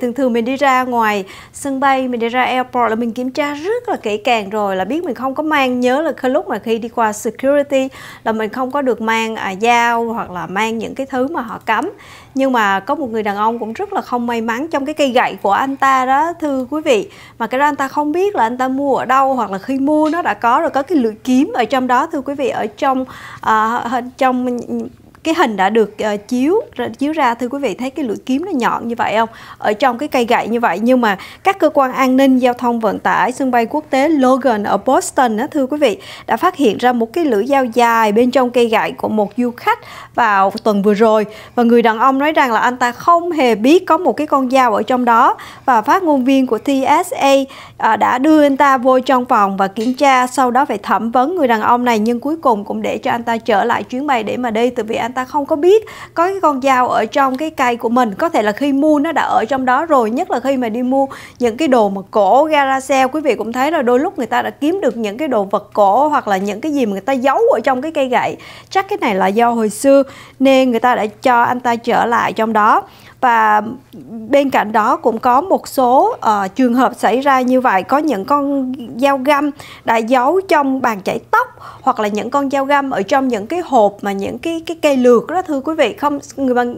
Thường thường mình đi ra ngoài sân bay, mình đi ra airport là mình kiểm tra rất là kỹ càng rồi là biết mình không có mang nhớ là khi lúc mà khi đi qua security là mình không có được mang à, dao hoặc là mang những cái thứ mà họ cấm. Nhưng mà có một người đàn ông cũng rất là không may mắn trong cái cây gậy của anh ta đó thưa quý vị. Mà cái đó anh ta không biết là anh ta mua ở đâu hoặc là khi mua nó đã có rồi có cái lưỡi kiếm ở trong đó thưa quý vị ở trong uh, trong cái hình đã được uh, chiếu chiếu ra thưa quý vị thấy cái lưỡi kiếm nó nhọn như vậy không ở trong cái cây gậy như vậy nhưng mà các cơ quan an ninh giao thông vận tải sân bay quốc tế Logan ở Boston đó thưa quý vị đã phát hiện ra một cái lưỡi dao dài bên trong cây gậy của một du khách vào tuần vừa rồi và người đàn ông nói rằng là anh ta không hề biết có một cái con dao ở trong đó và phát ngôn viên của TSA uh, à, đã đưa anh ta vô trong phòng và kiểm tra sau đó phải thẩm vấn người đàn ông này nhưng cuối cùng cũng để cho anh ta trở lại chuyến bay để mà đi từ vì anh ta không có biết có cái con dao ở trong cái cây của mình có thể là khi mua nó đã ở trong đó rồi nhất là khi mà đi mua những cái đồ mà cổ garage sale quý vị cũng thấy là đôi lúc người ta đã kiếm được những cái đồ vật cổ hoặc là những cái gì mà người ta giấu ở trong cái cây gậy chắc cái này là do hồi xưa nên người ta đã cho anh ta trở lại trong đó và bên cạnh đó cũng có một số uh, trường hợp xảy ra như vậy có những con dao găm đã giấu trong bàn chải tóc hoặc là những con dao găm ở trong những cái hộp mà những cái cái cây lược đó thưa quý vị không người bằng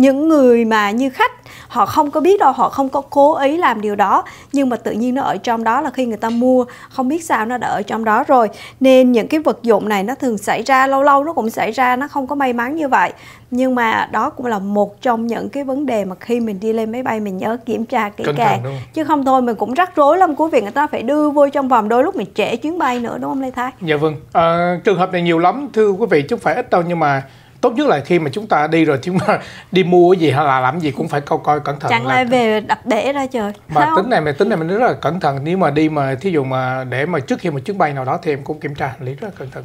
những người mà như khách họ không có biết đâu họ không có cố ý làm điều đó nhưng mà tự nhiên nó ở trong đó là khi người ta mua không biết sao nó đã ở trong đó rồi nên những cái vật dụng này nó thường xảy ra lâu lâu nó cũng xảy ra nó không có may mắn như vậy nhưng mà đó cũng là một trong những cái vấn đề mà khi mình đi lên máy bay mình nhớ kiểm tra kỹ càng chứ không thôi mình cũng rắc rối lắm quý vị người ta phải đưa vô trong vòng đôi lúc mình trễ chuyến bay nữa đúng không lê thái dạ vâng à, trường hợp này nhiều lắm thưa quý vị chứ không phải ít đâu nhưng mà tốt nhất là khi mà chúng ta đi rồi chúng ta đi mua cái gì hay là làm gì cũng phải coi coi cẩn thận chẳng lại về đập để ra trời mà không? tính này mà tính này mình rất là cẩn thận nếu mà đi mà thí dụ mà để mà trước khi mà chuyến bay nào đó thì em cũng kiểm tra lý rất là cẩn thận